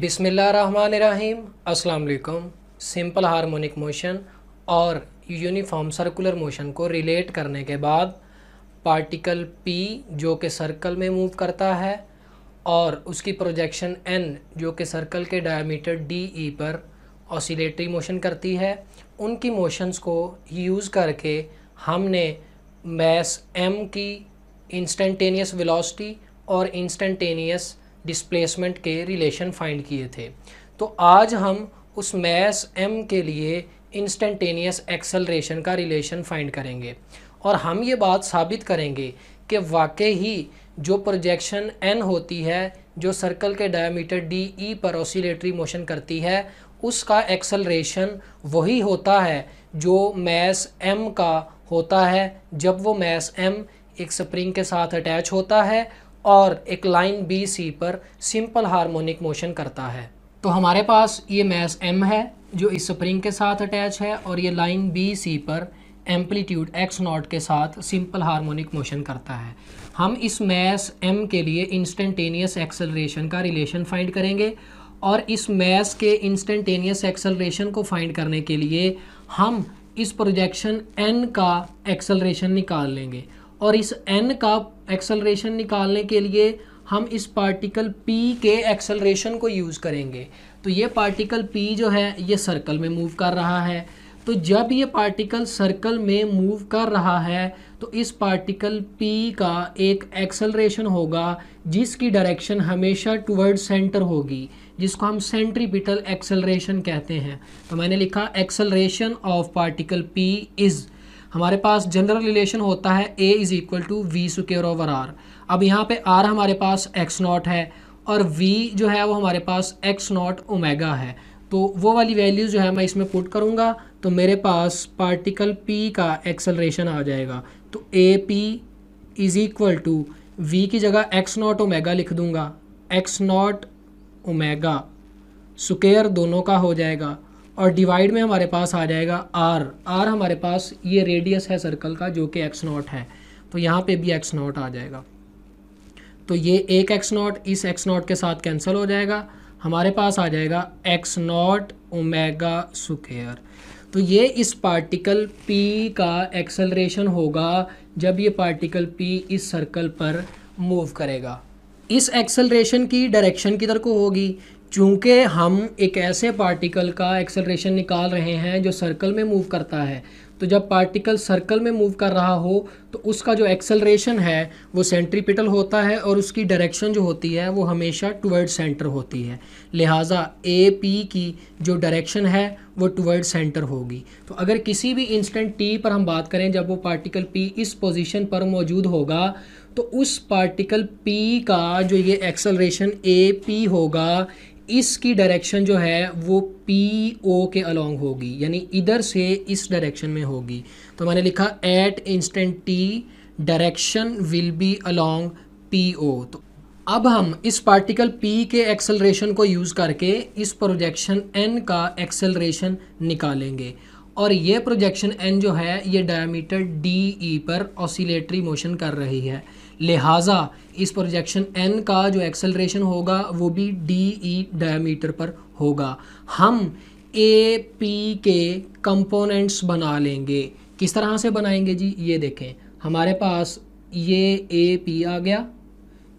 बिसमीम अस्सलाम simple harmonic motion और यूनिफॉर्म सर्कुलर मोशन को रिलेट करने के बाद पार्टिकल पी जो कि सर्कल में मूव करता है और उसकी प्रोजेक्शन एन जो कि सर्कल के डायमीटर डी ई e पर ऑसिलेटरी मोशन करती है उनकी मोशंस को यूज़ करके हमने मैस एम की इंस्टेंटेनियस वेलोसिटी और इंस्टेंटेनियस डिस्प्लेसमेंट के रिलेशन फाइंड किए थे तो आज हम उस मैस एम के लिए इंस्टेंटेनियस एक्सेलरेशन का रिलेशन फाइंड करेंगे और हम ये बात साबित करेंगे कि वाकई ही जो प्रोजेक्शन एन होती है जो सर्कल के डायमीटर डी ई पर ऑसिलेटरी मोशन करती है उसका एक्सलरेशन वही होता है जो मैस एम का होता है जब वो मैस एम एक स्प्रिंग के साथ अटैच होता है और एक लाइन बी सी पर सिंपल हार्मोनिक मोशन करता है तो हमारे पास ये मैस एम है जो इस स्प्रिंग के साथ अटैच है और ये लाइन बी सी पर एम्पलीट्यूड एक्स नॉट के साथ सिंपल हार्मोनिक मोशन करता है हम इस मैस एम के लिए इंस्टेंटेनियस एक्सेलरेशन का रिलेशन फाइंड करेंगे और इस मैस के इंस्टेंटेनियस एक्सेलरेशन को फाइंड करने के लिए हम इस प्रोजेक्शन एन का एक्सेलरेशन निकाल लेंगे और इस एन का एक्सलरेशन निकालने के लिए हम इस पार्टिकल पी के एक्सलरेशन को यूज़ करेंगे तो ये पार्टिकल पी जो है ये सर्कल में मूव कर रहा है तो जब ये पार्टिकल सर्कल में मूव कर रहा है तो इस पार्टिकल पी का एक एक्सलरेशन होगा जिसकी डायरेक्शन हमेशा टुवर्ड सेंटर होगी जिसको हम सेंट्रीपिटल एक्सलरेशन कहते हैं तो मैंने लिखा acceleration of particle P is हमारे पास जनरल रिलेशन होता है A is equal to V square over R अब यहाँ पे आर हमारे पास एक्स नॉट है और वी जो है वो हमारे पास एक्स नॉट ओमेगा है तो वो वाली वैल्यूज़ जो है मैं इसमें पुट करूँगा तो मेरे पास पार्टिकल पी का एक्सलरेशन आ जाएगा तो A P is equal to V की जगह एक्स नॉट ओमेगा लिख दूँगा एक्स नॉट ओमेगा स्क्वेयर दोनों का हो जाएगा और डिवाइड में हमारे पास आ जाएगा आर आर हमारे पास ये रेडियस है सर्कल का जो कि एक्स नॉट है तो यहाँ पे भी एक्स नॉट आ जाएगा तो ये एक एक्स नॉट इस एक्स नॉट के साथ कैंसिल हो जाएगा हमारे पास आ जाएगा एक्स नॉट ओमेगा सुकेयर तो ये इस पार्टिकल पी का एक्सेलरेशन होगा जब ये पार्टिकल पी इस सर्कल पर मूव करेगा इस एक्सेलरेशन की डायरेक्शन किधर को होगी चूँकि हम एक ऐसे पार्टिकल का एक्सेलरेशन निकाल रहे हैं जो सर्कल में मूव करता है तो जब पार्टिकल सर्कल में मूव कर रहा हो तो उसका जो एक्सेलरेशन है वो सेंट्रीपिटल होता है और उसकी डायरेक्शन जो होती है वो हमेशा टुवर्ड सेंटर होती है लिहाजा ए पी की जो डायरेक्शन है वो टुवर्ड सेंटर होगी तो अगर किसी भी इंस्टेंट टी पर हम बात करें जब वो पार्टिकल पी इस पोजिशन पर मौजूद होगा तो उस पार्टिकल पी का जो ये एक्सेलरेशन ए पी होगा इसकी डायरेक्शन जो है वो पी ओ के अलॉन्ग होगी यानी इधर से इस डायरेक्शन में होगी तो मैंने लिखा at instant T direction will be along P O तो अब हम इस पार्टिकल पी के एक्सेलरेशन को यूज़ करके इस प्रोजेक्शन एन का एक्सेलरेशन निकालेंगे और ये प्रोजेक्शन एन जो है ये डायमीटर डी ई पर ऑसिलेटरी मोशन कर रही है लिहाजा इस प्रोजेक्शन एन का जो एक्सेलरेशन होगा वो भी डी ई डायमीटर पर होगा हम ए पी के कंपोनेंट्स बना लेंगे किस तरह से बनाएंगे जी ये देखें हमारे पास ये ए पी आ गया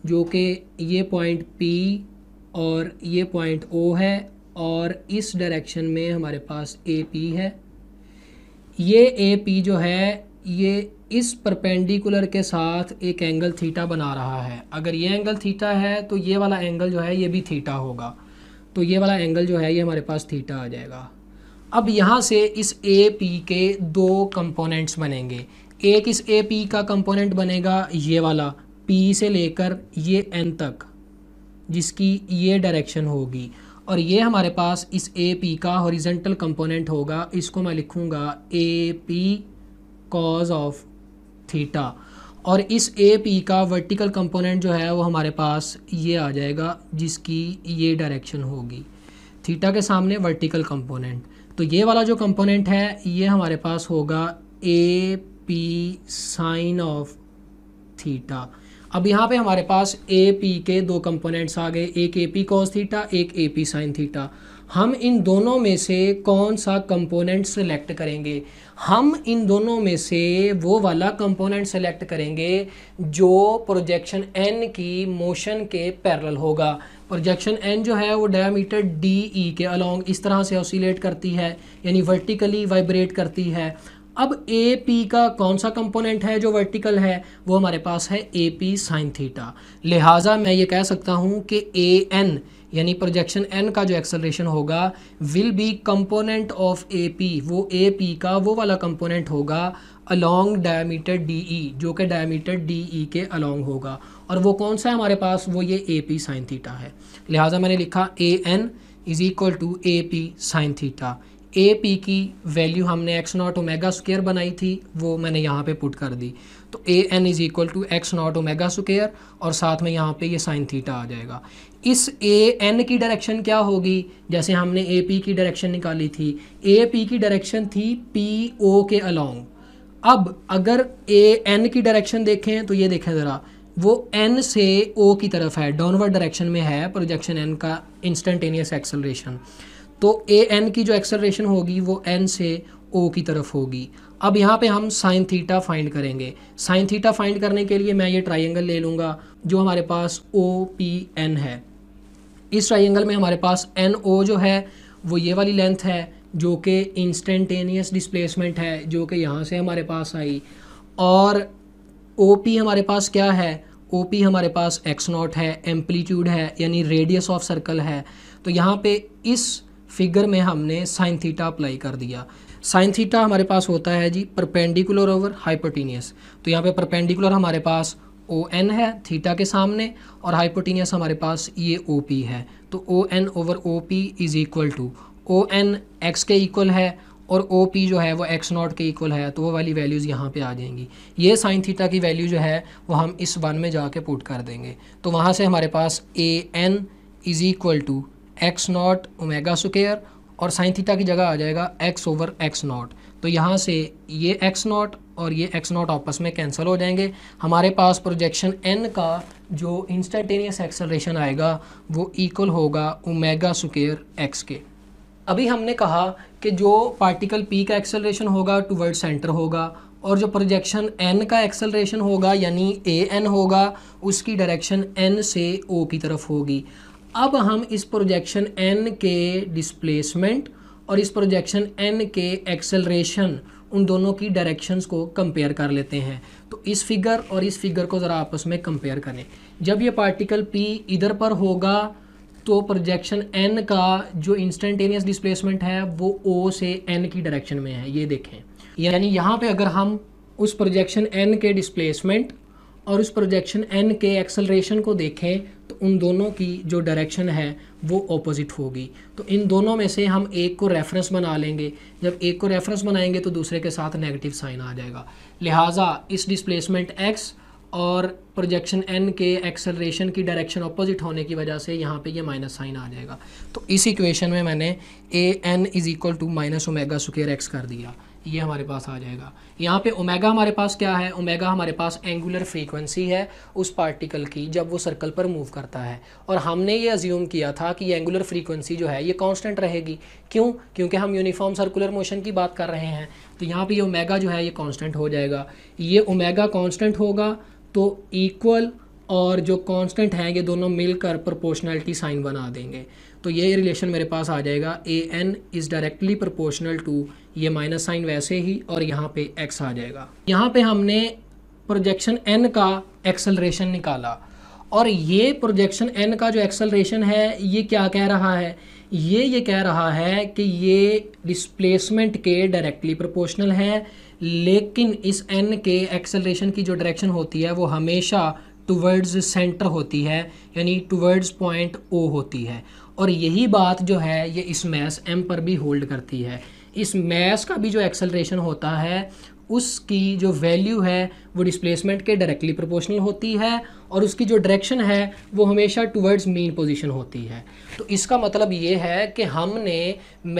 जो कि ये पॉइंट पी और ये पॉइंट ओ है और इस डायरेक्शन में हमारे पास ए पी है ये ए पी जो है ये इस परपेंडिकुलर के साथ एक एंगल थीटा बना रहा है अगर ये एंगल थीटा है तो ये वाला एंगल जो है ये भी थीटा होगा तो ये वाला एंगल जो है ये हमारे पास थीटा आ जाएगा अब यहाँ से इस ए पी के दो कंपोनेंट्स बनेंगे एक इस ए पी का कंपोनेंट बनेगा ये वाला पी से लेकर ये एन तक जिसकी ये डायरेक्शन होगी और ये हमारे पास इस ए पी का हॉरिजेंटल कंपोनेंट होगा इसको मैं लिखूँगा A P cos of theta और इस ए पी का वर्टिकल कंपोनेंट जो है वो हमारे पास ये आ जाएगा जिसकी ये डायरेक्शन होगी थीटा के सामने वर्टिकल कंपोनेंट तो ये वाला जो कंपोनेंट है ये हमारे पास होगा A P sine of theta अब यहाँ पे हमारे पास ए पी के दो कंपोनेंट्स आ गए एक ए पी कॉस थीटा एक ए पी साइन थीटा हम इन दोनों में से कौन सा कंपोनेंट सेलेक्ट करेंगे हम इन दोनों में से वो वाला कंपोनेंट सेलेक्ट करेंगे जो प्रोजेक्शन एन की मोशन के पैरल होगा प्रोजेक्शन एन जो है वो डायमीटर डी ई के अलोंग इस तरह से ऑसिलेट करती है यानी वर्टिकली वाइब्रेट करती है अब ए पी का कौन सा कंपोनेंट है जो वर्टिकल है वो हमारे पास है ए पी साइन थीटा लिहाजा मैं ये कह सकता हूँ कि ए एन यानी प्रोजेक्शन एन का जो एक्सलेशन होगा will be component of A P वो ए पी का वो वाला कंपोनेंट होगा अलॉन्ग डायमीटर डी ई जो कि डायमीटर डी ई के अलॉन्ग होगा और वो कौन सा है हमारे पास वो ये ए पी साइन थीटा है लिहाजा मैंने लिखा A N is equal to A P sine theta A P की वैल्यू हमने एक्स नॉट ओमेगा स्केयर बनाई थी वो मैंने यहाँ पे पुट कर दी तो A N is equal to X naught omega square और साथ में यहाँ पे ये साइन थीटा आ जाएगा इस ए एन की डायरेक्शन क्या होगी जैसे हमने ए पी की डायरेक्शन निकाली थी ए पी की डायरेक्शन थी पी ओ के अलोंग अब अगर ए एन की डायरेक्शन देखें तो ये देखें ज़रा वो एन से ओ की तरफ है डाउनवर्ड डायरेक्शन में है प्रोजेक्शन एन का इंस्टेंटेनियस एक्सेलरेशन तो ए एन की जो एक्सलेशन होगी वो एन से ओ की तरफ होगी अब यहाँ पे हम साइन थीटा फाइंड करेंगे साइन थीटा फाइंड करने के लिए मैं ये ट्राइंगल ले लूँगा जो हमारे पास ओ पी एन है इस ट्राइंगल में हमारे पास एन ओ जो है वो ये वाली लेंथ है जो कि इंस्टेंटेनियस डिस्प्लेसमेंट है जो कि यहाँ से हमारे पास आई और ओ पी हमारे पास क्या है ओ पी हमारे पास एक्स नॉट है एम्पलीट्यूड है यानी रेडियस ऑफ सर्कल है तो यहाँ पे इस फिगर में हमने साइन थीटा अप्लाई कर दिया साइन थीटा हमारे पास होता है जी परपेंडिकुलर ओवर हाइपोटीनियस तो यहाँ पे परपेंडिकुलर हमारे पास ओ एन है थीटा के सामने और हाइपोटीनियस हमारे पास ये ओ पी है तो O N over O P is equal to O N X के इक्वल है और ओ पी जो है वो एक्स नॉट के इक्वल है तो वो वाली वैल्यूज़ यहाँ पे आ जाएंगी ये साइन थीटा की वैल्यू जो है वो हम इस वन में जाके पुट कर देंगे तो वहाँ से हमारे पास A N is equal to X naught omega square और साइन थीटा की जगह आ जाएगा एक्स ओवर एक्स नॉट तो यहाँ से ये एक्स नॉट और ये एक्स नॉट आपस में कैंसिल हो जाएंगे हमारे पास प्रोजेक्शन एन का जो इंस्टेंटेनियस एक्सेलरेशन आएगा वो इक्वल होगा ओमेगा स्क्र एक्स के अभी हमने कहा कि जो पार्टिकल पी का एक्सेलरेशन होगा टुवर्ड सेंटर होगा और जो प्रोजेक्शन एन का एक्सेलरेशन होगा यानी ए एन होगा उसकी डायरेक्शन एन से ओ की तरफ होगी अब हम इस प्रोजेक्शन एन के डिस्प्लेसमेंट और इस प्रोजेक्शन एन के एक्सेलरेशन उन दोनों की डायरेक्शंस को कंपेयर कर लेते हैं तो इस फिगर और इस फिगर को ज़रा आपस में कंपेयर करें जब ये पार्टिकल पी इधर पर होगा तो प्रोजेक्शन एन का जो इंस्टेंटेनियस डिस्प्लेसमेंट है वो ओ से एन की डायरेक्शन में है ये देखें यानी यहाँ पे अगर हम उस प्रोजेक्शन एन के डिस्प्लेसमेंट और उस प्रोजेक्शन एन के एक्सलरेशन को देखें उन दोनों की जो डायरेक्शन है वो ऑपोजिट होगी तो इन दोनों में से हम एक को रेफरेंस बना लेंगे जब एक को रेफरेंस बनाएंगे तो दूसरे के साथ नेगेटिव साइन आ जाएगा लिहाजा इस डिस्प्लेसमेंट एक्स और प्रोजेक्शन एन के एक्सेलरेशन की डायरेक्शन ऑपोजिट होने की वजह से यहाँ पे ये माइनस साइन आ जाएगा तो इस इक्वेशन में मैंने A N is equal to minus omega square X कर दिया ये हमारे पास आ जाएगा यहाँ पे ओमेगा हमारे पास क्या है ओमेगा हमारे पास एंगुलर फ्रीक्वेंसी है उस पार्टिकल की जब वो सर्कल पर मूव करता है और हमने ये अज्यूम किया था कि एंगुलर फ्रीक्वेंसी जो है ये कांस्टेंट रहेगी क्यों क्योंकि हम यूनिफॉर्म सर्कुलर मोशन की बात कर रहे हैं तो यहाँ पर ये ओमेगा जो है ये कॉन्स्टेंट हो जाएगा ये ओमेगा कॉन्स्टेंट होगा तो इक्वल और जो कॉन्स्टेंट हैं ये दोनों मिलकर प्रोपोर्शनैलिटी साइन बना देंगे तो ये रिलेशन मेरे पास आ जाएगा A N is directly proportional to ये माइनस साइन वैसे ही और यहाँ पे एक्स आ जाएगा यहाँ पे हमने प्रोजेक्शन एन का एक्सलरेशन निकाला और ये प्रोजेक्शन एन का जो एक्सलरेशन है ये क्या कह रहा है ये ये कह रहा है कि ये डिस्प्लेसमेंट के डायरेक्टली प्रोपोर्शनल है लेकिन इस एन के एक्सलरेशन की जो डायरेक्शन होती है वो हमेशा टूवर्ड्स सेंटर होती है यानी टूवर्ड्स पॉइंट ओ होती है और यही बात जो है ये इस मैस एम पर भी होल्ड करती है इस मैस का भी जो एक्सलरेशन होता है उसकी जो वैल्यू है वो डिस्प्लेसमेंट के डायरेक्टली प्रोपोर्शनल होती है और उसकी जो डायरेक्शन है वो हमेशा टुवर्ड्स मीन पोजीशन होती है तो इसका मतलब ये है कि हमने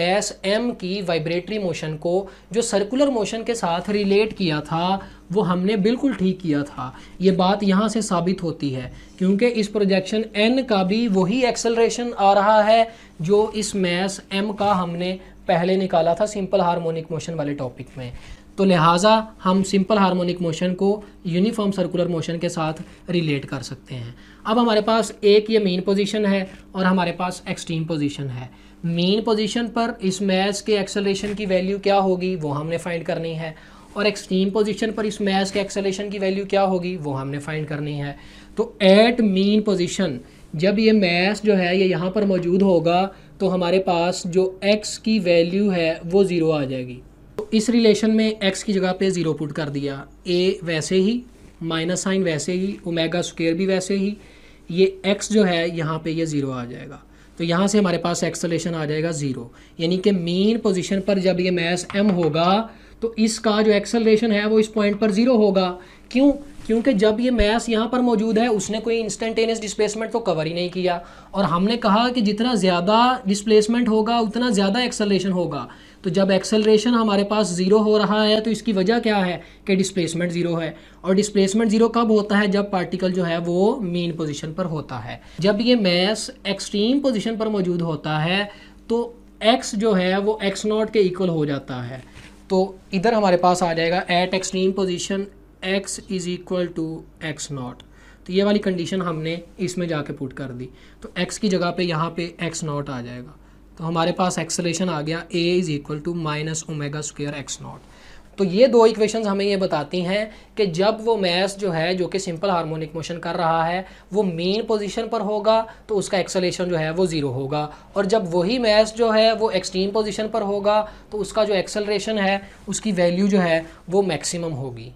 मैस एम की वाइब्रेटरी मोशन को जो सर्कुलर मोशन के साथ रिलेट किया था वो हमने बिल्कुल ठीक किया था ये बात यहाँ से साबित होती है क्योंकि इस प्रोजेक्शन एन का भी वही एक्सेलरेशन आ रहा है जो इस मैस एम का हमने पहले निकाला था सिंपल हार्मोनिक मोशन वाले टॉपिक में तो लिहाजा हम सिंपल हार्मोनिक मोशन को यूनिफॉर्म सर्कुलर मोशन के साथ रिलेट कर सकते हैं अब हमारे पास एक ये मेन पोजीशन है और हमारे पास एक्सट्रीम पोजीशन है मेन पोजीशन पर इस मैच के एक्सेलरेशन की वैल्यू क्या होगी वो हमने फाइंड करनी है और एक्सट्रीम पोजीशन पर इस मैस के एक्सेलेशन की वैल्यू क्या होगी वो हमने फाइंड करनी है तो एट मीन पोजीशन जब ये मैस जो है ये यहाँ पर मौजूद होगा तो हमारे पास जो एक्स की वैल्यू है वो ज़ीरो आ जाएगी तो इस रिलेशन में एक्स की जगह पे ज़ीरो पुट कर दिया ए वैसे ही माइनस साइन वैसे ही ओमेगा स्क्वेयर भी वैसे ही ये एक्स जो है यहाँ पे ये ज़ीरो आ जाएगा तो यहाँ से हमारे पास एक्सलेशन आ जाएगा ज़ीरो यानी कि मेन पोजीशन पर जब ये मैस एम होगा तो इसका जो एक्सेलरेशन है वो इस पॉइंट पर ज़ीरो होगा क्यों क्योंकि जब ये मैस यहाँ पर मौजूद है उसने कोई इंस्टेंटेनियस डिस्प्लेसमेंट तो कवर ही नहीं किया और हमने कहा कि जितना ज़्यादा डिस्प्लेसमेंट होगा उतना ज़्यादा एक्सेलरेशन होगा तो जब एक्सेलरेशन हमारे पास ज़ीरो हो रहा है तो इसकी वजह क्या है कि डिस्प्लेसमेंट ज़ीरो है और डिस्प्लेसमेंट ज़ीरो कब होता है जब पार्टिकल जो है वो मेन पोजिशन पर होता है जब ये मैस एक्सट्रीम पोजिशन पर मौजूद होता है तो एक्स जो है वो एक्स नॉट के इक्वल हो जाता है तो इधर हमारे पास आ जाएगा at extreme position X is equal to X naught तो ये वाली कंडीशन हमने इसमें जाके पुट कर दी तो एक्स की जगह पे यहाँ पे एक्स नॉट आ जाएगा तो हमारे पास एक्सलेशन आ गया A is equal to minus omega square X naught तो ये दो इक्वेशंस हमें ये बताती हैं कि जब वो मैस जो है जो कि सिंपल हार्मोनिक मोशन कर रहा है वो मेन पोजीशन पर होगा तो उसका एक्सलेशन जो है वो ज़ीरो होगा और जब वही मैस जो है वो एक्सट्रीम पोजीशन पर होगा तो उसका जो एक्सलरेशन है उसकी वैल्यू जो है वो मैक्सिमम होगी